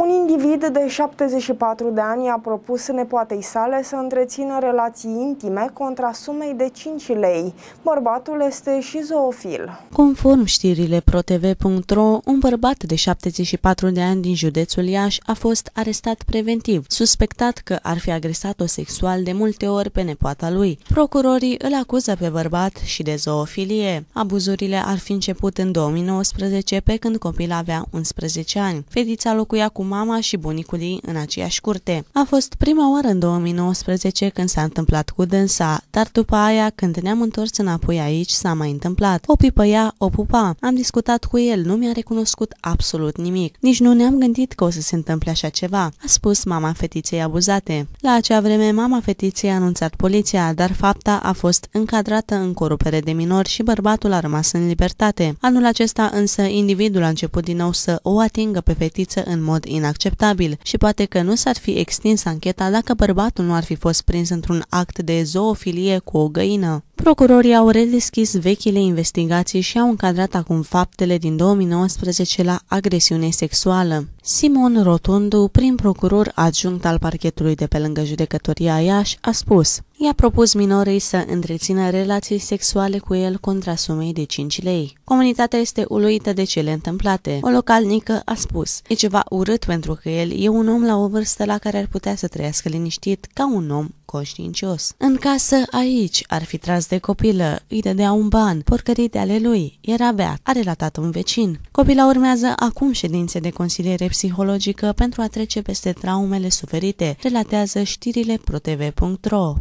Un individ de 74 de ani a propus nepoatei sale să întrețină relații intime contra sumei de 5 lei. Bărbatul este și zoofil. Conform știrile protv.ro, un bărbat de 74 de ani din județul Iași a fost arestat preventiv, suspectat că ar fi agresat-o sexual de multe ori pe nepoata lui. Procurorii îl acuză pe bărbat și de zoofilie. Abuzurile ar fi început în 2019, pe când copil avea 11 ani. Fetița locuia cu cu mama și bunicul ei în aceeași curte. A fost prima oară în 2019 când s-a întâmplat cu dânsa, dar după aia, când ne-am întors înapoi aici, s-a mai întâmplat. O pipăia, o pupa. Am discutat cu el, nu mi-a recunoscut absolut nimic. Nici nu ne-am gândit că o să se întâmple așa ceva, a spus mama fetiței abuzate. La acea vreme, mama fetiței a anunțat poliția, dar fapta a fost încadrată în corupere de minori și bărbatul a rămas în libertate. Anul acesta însă, individul a început din nou să o atingă pe fetiță în mod inacceptabil și poate că nu s-ar fi extins ancheta dacă bărbatul nu ar fi fost prins într-un act de zoofilie cu o găină. Procurorii au redeschis vechile investigații și au încadrat acum faptele din 2019 la agresiune sexuală. Simon Rotundu, prim procuror adjunct al parchetului de pe lângă judecătoria Iași, a spus I-a propus minorii să întrețină relații sexuale cu el contra sumei de 5 lei. Comunitatea este uluită de cele întâmplate. O localnică a spus, e ceva urât pentru că el e un om la o vârstă la care ar putea să trăiască liniștit ca un om conștiincios. În casă, aici, ar fi tras de copilă, îi dădea un ban, porcării de ale lui, era beat, a relatat un vecin. Copila urmează acum ședințe de consiliere psihologică pentru a trece peste traumele suferite, relatează știrile protv.ro.